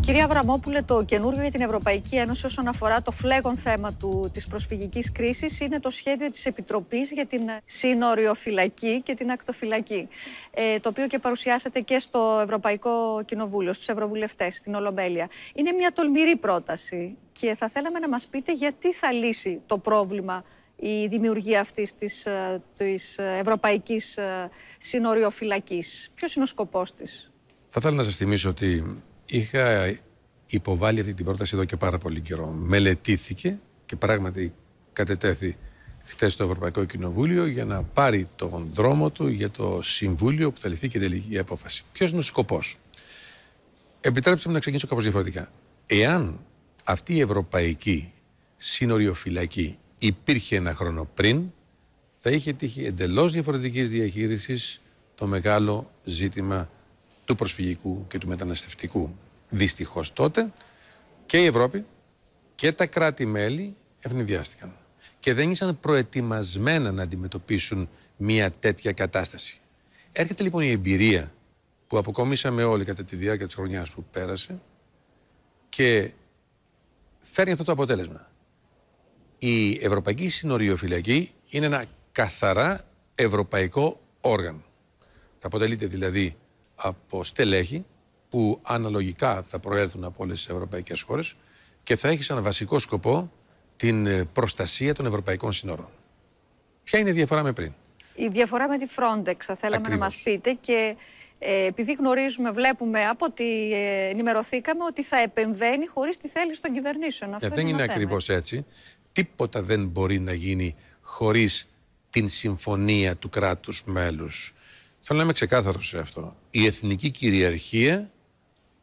Κυρία Βραμόπουλε, το καινούριο για την Ευρωπαϊκή Ένωση όσον αφορά το φλέγον θέμα του, της προσφυγικής κρίσης είναι το σχέδιο της Επιτροπής για την σύνοριοφυλακή και την ακτοφυλακή, ε, το οποίο και παρουσιάσατε και στο Ευρωπαϊκό Κοινοβούλιο, στους Ευρωβουλευτές, στην Ολομέλεια. Είναι μια τολμηρή πρόταση και θα θέλαμε να μας πείτε γιατί θα λύσει το πρόβλημα η δημιουργία αυτής της, ε, της ευρωπαϊκής ε, σύνοριοφυλακής. Ποιος είναι ο σκοπός της. Θα ήθελα να σας θυμίσω ότι Είχα υποβάλει αυτή την πρόταση εδώ και πάρα πολύ καιρό. Μελετήθηκε και πράγματι κατετέθη χθες στο Ευρωπαϊκό Κοινοβούλιο για να πάρει τον δρόμο του για το Συμβούλιο που θα ληφθεί και τελική απόφαση. Ποιος είναι ο σκοπός. Επιτρέψτε μου να ξεκινήσω κάπως διαφορετικά. Εάν αυτή η ευρωπαϊκή σύνοριοφυλακή υπήρχε ένα χρόνο πριν, θα είχε τύχει εντελώς διαφορετικής διαχείρισης το μεγάλο ζήτημα του προσφυγικού και του μεταναστευτικού. Δυστυχώς τότε και η Ευρώπη και τα κράτη-μέλη ευνηδιάστηκαν και δεν ήσαν προετοιμασμένα να αντιμετωπίσουν μια τέτοια κατάσταση. Έρχεται λοιπόν η εμπειρία που αποκομίσαμε όλοι κατά τη διάρκεια της χρονιάς που πέρασε και φέρνει αυτό το αποτέλεσμα. Η Ευρωπαϊκή Συνοριοφυλακή είναι ένα καθαρά ευρωπαϊκό όργανο. Θα αποτελείται δηλαδή από στελέχη που αναλογικά θα προέλθουν από όλες τις ευρωπαϊκές χώρες και θα έχει σαν βασικό σκοπό την ε, προστασία των ευρωπαϊκών συνόρων. Ποια είναι η διαφορά με πριν. Η διαφορά με τη Frontex θα θέλαμε να μας πείτε και ε, επειδή γνωρίζουμε, βλέπουμε από ότι ε, ενημερωθήκαμε ότι θα επεμβαίνει χωρίς τη θέληση των κυβερνήσεων. Ε, δεν είναι ακριβώς έτσι. Τίποτα δεν μπορεί να γίνει χωρίς την συμφωνία του κράτους μέλους. Θέλω να είμαι ξεκάθαρος σε αυτό. Η εθνική κυριαρχία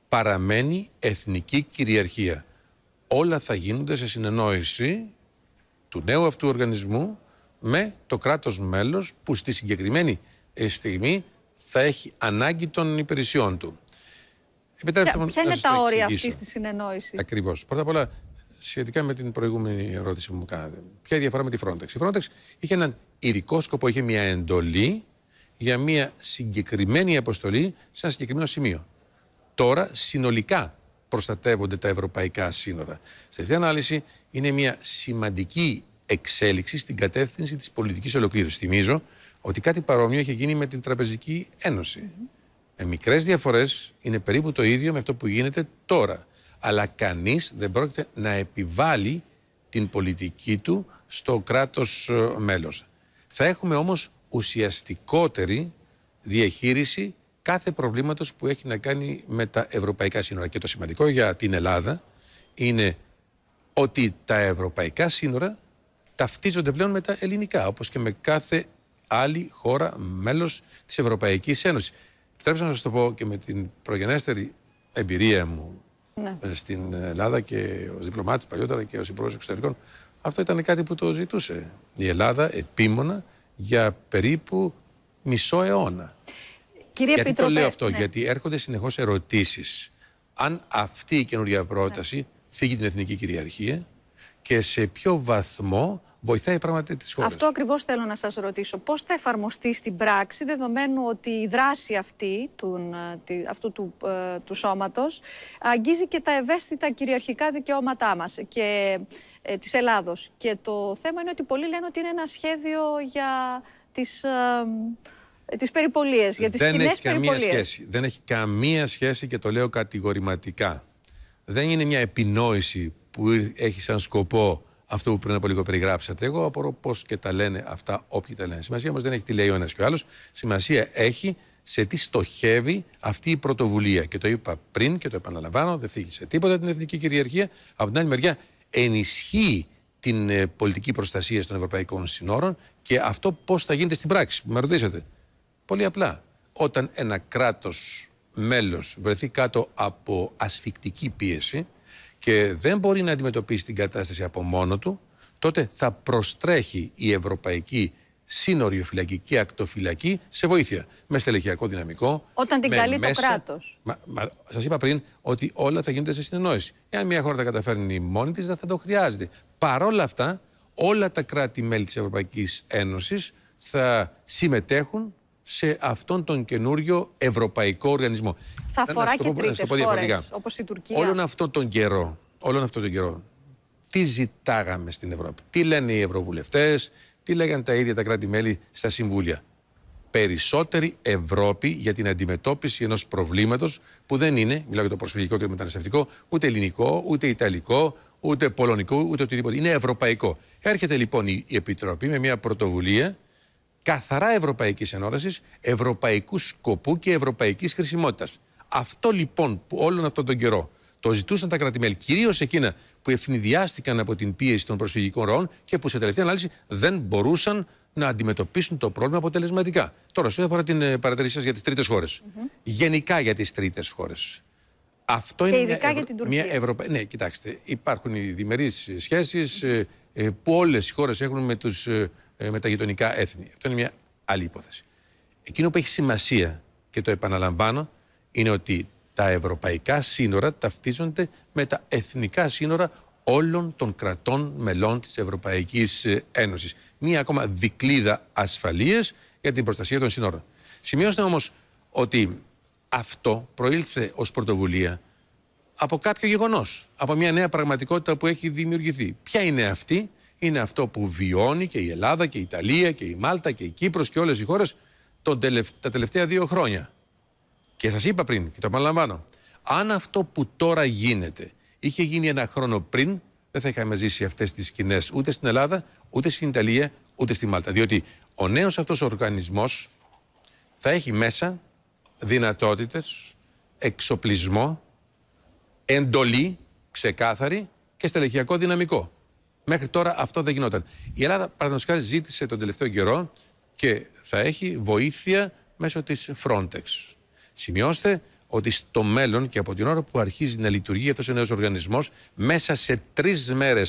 παραμένει εθνική κυριαρχία. Όλα θα γίνονται σε συνεννόηση του νέου αυτού οργανισμού με το κράτος μέλος που στη συγκεκριμένη ε, στιγμή θα έχει ανάγκη των υπηρεσιών του. Επιτρέψτε Ποια είναι τα όρια αυτής της συνεννόησης. Ακριβώς. Πρώτα απ' όλα, σχετικά με την προηγούμενη ερώτηση που μου κάνατε. Ποια είναι η διαφορά με τη Frontex. Η Frontex είχε έναν ειδικό σκοπό, είχε μια εντολή για μια συγκεκριμένη αποστολή σε ένα συγκεκριμένο σημείο. Τώρα συνολικά προστατεύονται τα ευρωπαϊκά σύνορα. Στην τελευταία ανάλυση είναι μια σημαντική εξέλιξη στην κατεύθυνση της πολιτικής ολοκλήρωσης. Θυμίζω ότι κάτι παρόμοιο είχε γίνει με την Τραπεζική Ένωση. Με μικρές διαφορές είναι περίπου το ίδιο με αυτό που γίνεται τώρα. Αλλά κανείς δεν πρόκειται να επιβάλλει την πολιτική του στο κράτος ε, μέλος. Θα έχουμε όμως ουσιαστικότερη διαχείριση κάθε προβλήματος που έχει να κάνει με τα ευρωπαϊκά σύνορα. Και το σημαντικό για την Ελλάδα είναι ότι τα ευρωπαϊκά σύνορα ταυτίζονται πλέον με τα ελληνικά, όπως και με κάθε άλλη χώρα μέλος της Ευρωπαϊκής Ένωσης. Επιτρέψτε να σας το πω και με την προγενέστερη εμπειρία μου ναι. στην Ελλάδα και ως διπλωμάτης παλιότερα και ως υπουργός εξωτερικών, αυτό ήταν κάτι που το ζητούσε. Η Ελλάδα επίμονα για περίπου μισό αιώνα. Κύριε γιατί το λέω αυτό, ναι. γιατί έρχονται συνεχώς ερωτήσεις. Αν αυτή η καινούργια πρόταση ναι. φύγει την εθνική κυριαρχία και σε ποιο βαθμό βοηθάει πράγματι τις χώρες. Αυτό ακριβώς θέλω να σας ρωτήσω. Πώς θα εφαρμοστεί στην πράξη, δεδομένου ότι η δράση αυτή του, ε, αυτού του, ε, του σώματος αγγίζει και τα ευαίσθητα κυριαρχικά δικαιώματά μας και ε, της Ελλάδος. Και το θέμα είναι ότι πολλοί λένε ότι είναι ένα σχέδιο για τις. Ε, τις περιπολίες, για τις δεν έχει καμία Σχέση. Δεν έχει καμία σχέση και το λέω κατηγορηματικά. Δεν είναι μια επινόηση που έχει σαν σκοπό αυτό που πριν από λίγο περιγράψατε. Εγώ απορώ πώς και τα λένε αυτά όποιοι τα λένε. Σημασία όμως δεν έχει τι λέει ο ένας και ο άλλος. Σημασία έχει σε τι στοχεύει αυτή η πρωτοβουλία. Και το είπα πριν και το επαναλαμβάνω, δεν θίγησε τίποτα την εθνική κυριαρχία. Από την άλλη μεριά ενισχύει την ε, πολιτική προστασία των ευρωπαϊκών συνόρων και αυτό πώς θα γίνεται στην πράξη, που με ρωτήσατε. Πολύ απλά. Όταν ένα κράτος μέλος βρεθεί κάτω από ασφικτική πίεση, και δεν μπορεί να αντιμετωπίσει την κατάσταση από μόνο του, τότε θα προστρέχει η Ευρωπαϊκή σύνοριοφυλακή και ακτοφυλακή σε βοήθεια. Με στελεχειακό δυναμικό. Όταν την καλεί μέσα... το κράτος. Μα, Σας είπα πριν ότι όλα θα γίνονται σε συνεννόηση. Εάν μια χώρα τα καταφέρνει μόνη της, δεν θα το χρειάζεται. Παρόλα αυτά, όλα τα κράτη-μέλη της Ευρωπαϊκής Ένωσης θα συμμετέχουν σε αυτόν τον καινούριο ευρωπαϊκό οργανισμό. Θα αφορά και τρίτε χώρες, όπως η Τουρκία. Όλον αυτόν τον καιρό, όλον αυτόν τον καιρό, τι ζητάγαμε στην Ευρώπη. Τι λένε οι ευρωβουλευτές, τι λέγανε τα ίδια τα κράτη-μέλη στα συμβούλια. Περισσότερη Ευρώπη για την αντιμετώπιση ενός προβλήματος που δεν είναι, μιλάω για το προσφυγικό και το μεταναστευτικό, ούτε ελληνικό, ούτε ιταλικό, ούτε πολωνικό, ούτε οτιδήποτε. Είναι ευρωπαϊκό. Έρχεται λοιπόν η Επιτροπή με μια πρωτοβουλία καθαρά ευρωπαϊκής ενόραση, ευρωπαϊκούς σκοπού και ευρωπαϊκής χρησιμότητας. Αυτό λοιπόν που όλον αυτόν τον καιρό το ζητούσαν τα κρατη κυρίως εκείνα που ευνηδιάστηκαν από την πίεση των προσφυγικών ροών και που σε τελευταία ανάλυση δεν μπορούσαν να αντιμετωπίσουν το πρόβλημα αποτελεσματικά. Τώρα, σε αφορά την ε, παρατηρήση σας για τις τρίτες χώρες. Γενικά για τις τρίτες χώρες. Αυτό και είναι ειδικά μια, για την Τουρκία. Ναι, κοιτάξτε, υπάρχουν οι διμερείς σχέσεις ε, ε, που όλες οι χώρες έχουν με τους ε, ε, με τα γειτονικά έθνη. Αυτό είναι μια άλλη υπόθεση. Εκείνο που έχει σημασία και το επαναλαμβάνω είναι ότι τα ευρωπαϊκά σύνορα ταυτίζονται με τα εθνικά σύνορα όλων των κρατών μελών της Ευρωπαϊκής ε, Ένωσης. Μία ακόμα δικλίδα ασφαλείας για την προστασία των σύνορων. Σημειώστε όμως ότι αυτό προήλθε ως πρωτοβουλία από κάποιο γεγονός, από μια νέα πραγματικότητα που έχει δημιουργηθεί. Ποια είναι αυτή, είναι αυτό που βιώνει και η Ελλάδα και η Ιταλία και η Μάλτα και η Κύπρος και όλες οι χώρες τον τα τελευταία δύο χρόνια. Και σας είπα πριν και το επαναλαμβάνω. Αν αυτό που τώρα γίνεται είχε γίνει ένα χρόνο πριν, δεν θα είχαμε ζήσει αυτές τις σκηνές ούτε στην Ελλάδα, ούτε στην Ιταλία, ούτε στη Μάλτα. Διότι ο νέος αυτός οργανισμός θα έχει μέσα δυνατότητες, εξοπλισμό, εντολή ξεκάθαρη και στελεχειακό δυναμικό. Μέχρι τώρα αυτό δεν γινόταν. Η Ελλάδα, παραδείγματο ζήτησε τον τελευταίο καιρό και θα έχει βοήθεια μέσω της Frontex. Σημειώστε ότι στο μέλλον και από την ώρα που αρχίζει να λειτουργεί αυτός ο νέος οργανισμός, μέσα σε τρεις μέρες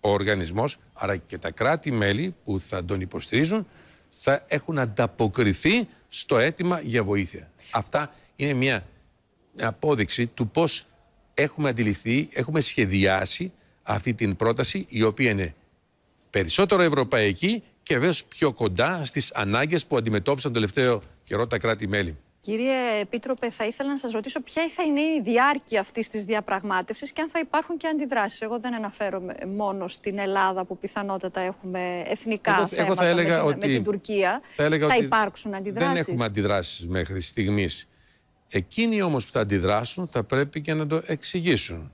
ο οργανισμό, άρα και τα κράτη-μέλη που θα τον υποστηρίζουν, θα έχουν ανταποκριθεί στο αίτημα για βοήθεια. Αυτά είναι μια απόδειξη του πώς έχουμε αντιληφθεί, έχουμε σχεδιάσει αυτή την πρόταση η οποία είναι περισσότερο ευρωπαϊκή και βέβαια πιο κοντά στις ανάγκες που αντιμετώπισαν το τελευταίο καιρό τα κράτη-μέλη. Κύριε Επίτροπε, θα ήθελα να σας ρωτήσω ποια θα είναι η διάρκεια αυτής της διαπραγμάτευσης και αν θα υπάρχουν και αντιδράσεις. Εγώ δεν αναφέρομαι μόνο στην Ελλάδα, που πιθανότατα έχουμε εθνικά εγώ, θέματα με, την, Τουρκία. Θα, θα ότι Δεν έχουμε αντιδράσεις μέχρι στιγμής. Εκείνοι όμως που θα αντιδράσουν θα πρέπει και να το εξηγήσουν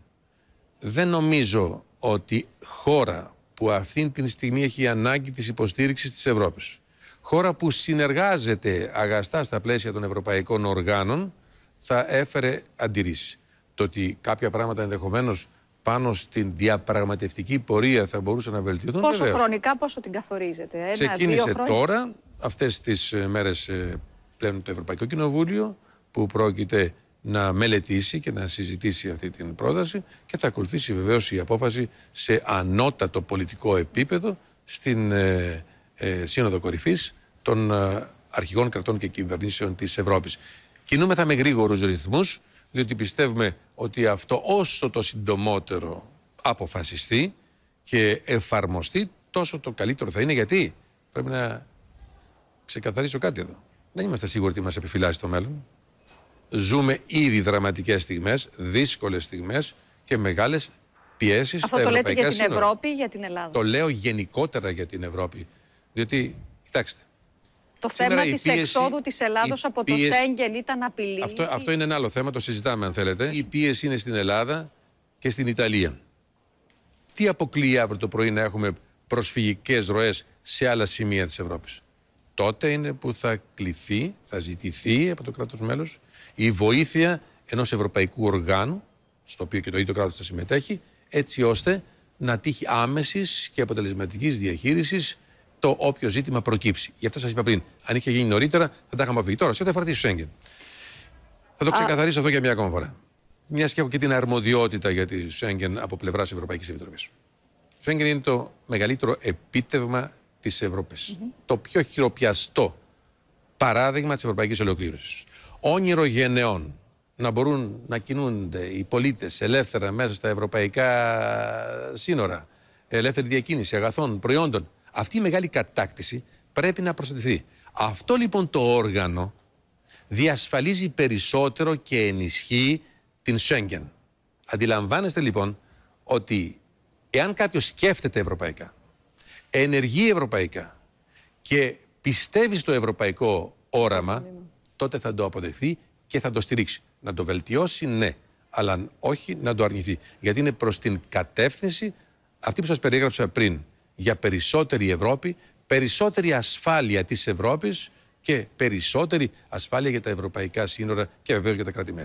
δεν νομίζω ότι χώρα που αυτή τη στιγμή έχει ανάγκη της υποστήριξης της Ευρώπης, χώρα που συνεργάζεται αγαστά στα πλαίσια των ευρωπαϊκών οργάνων, θα έφερε αντιρρήσεις. Το ότι κάποια πράγματα ενδεχομένως πάνω στην διαπραγματευτική πορεία θα μπορούσαν να βελτιωθούν. Πόσο χρονικά, πόσο την καθορίζετε. Ένα, Ξεκίνησε δύο τώρα, αυτές τις μέρες ε, πλέον το Ευρωπαϊκό Κοινοβούλιο, που πρόκειται να μελετήσει και να συζητήσει αυτή την πρόταση και θα ακολουθήσει βεβαίως η απόφαση σε ανώτατο πολιτικό επίπεδο στην ε, ε, Σύνοδο Κορυφής των ε, αρχηγών κρατών και κυβερνήσεων της Ευρώπης. Κινούμεθα με γρήγορους ρυθμούς, διότι πιστεύουμε ότι αυτό όσο το συντομότερο αποφασιστεί και εφαρμοστεί, τόσο το καλύτερο θα είναι. Γιατί πρέπει να ξεκαθαρίσω κάτι εδώ. Δεν είμαστε σίγουροι ότι μας επιφυλάσσει το μέλλον. Ζούμε ήδη δραματικές στιγμές, δύσκολες στιγμές και μεγάλες πιέσεις στα ευρωπαϊκά Αυτό το λέτε για την Ευρώπη Ευρώπη για την Ελλάδα. Το λέω γενικότερα για την Ευρώπη. Διότι, κοιτάξτε. Το θέμα τη εξόδου της Ελλάδος από πίεση, το Σέγγεν ήταν απειλή. Αυτό, αυτό είναι ένα άλλο θέμα, το συζητάμε αν θέλετε. Η πίεση είναι στην Ελλάδα και στην Ιταλία. Τι αποκλείει αύριο το πρωί να έχουμε προσφυγικές ροές σε άλλα σημεία της Ευρώπης τότε είναι που θα κληθεί, θα ζητηθεί από το κράτος μέλος η βοήθεια ενός ευρωπαϊκού οργάνου, στο οποίο και το ίδιο κράτος θα συμμετέχει, έτσι ώστε να τύχει άμεσης και αποτελεσματικής διαχείρισης το όποιο ζήτημα προκύψει. Γι' αυτό σας είπα πριν, αν είχε γίνει νωρίτερα, θα τα είχαμε αφήσει. Τώρα, σε ό,τι αφορά τη Σέγγεν. Θα το ξεκαθαρίσω αυτό για μια ακόμα φορά. Μιας και έχω και την αρμοδιότητα για τη Σέγγεν από πλευράς Ευρωπαϊκής Επιτροπής. Σέγγεν είναι το μεγαλύτερο επίτευγμα της Ευρώπης. Το πιο χειροπιαστό παράδειγμα της ευρωπαϊκής ολοκλήρωσης. Όνειρο γενεών. Να μπορούν να κινούνται οι πολίτες ελεύθερα μέσα στα ευρωπαϊκά σύνορα. Ελεύθερη διακίνηση αγαθών, προϊόντων. Αυτή η μεγάλη κατάκτηση πρέπει να προστατευτεί. Αυτό λοιπόν το όργανο διασφαλίζει περισσότερο και ενισχύει την Σέγγεν. Αντιλαμβάνεστε λοιπόν ότι εάν κάποιος σκέφτεται ευρωπαϊκά, ενεργεί ευρωπαϊκά και πιστεύει στο ευρωπαϊκό όραμα, τότε θα το αποδεχθεί και θα το στηρίξει. Να το βελτιώσει, ναι. Αλλά όχι, να το αρνηθεί. Γιατί είναι προς την κατεύθυνση αυτή που σας περιέγραψα πριν. Για περισσότερη Ευρώπη, περισσότερη ασφάλεια της Ευρώπης και περισσότερη ασφάλεια για τα ευρωπαϊκά σύνορα και βεβαίως για τα κράτη-μέλη.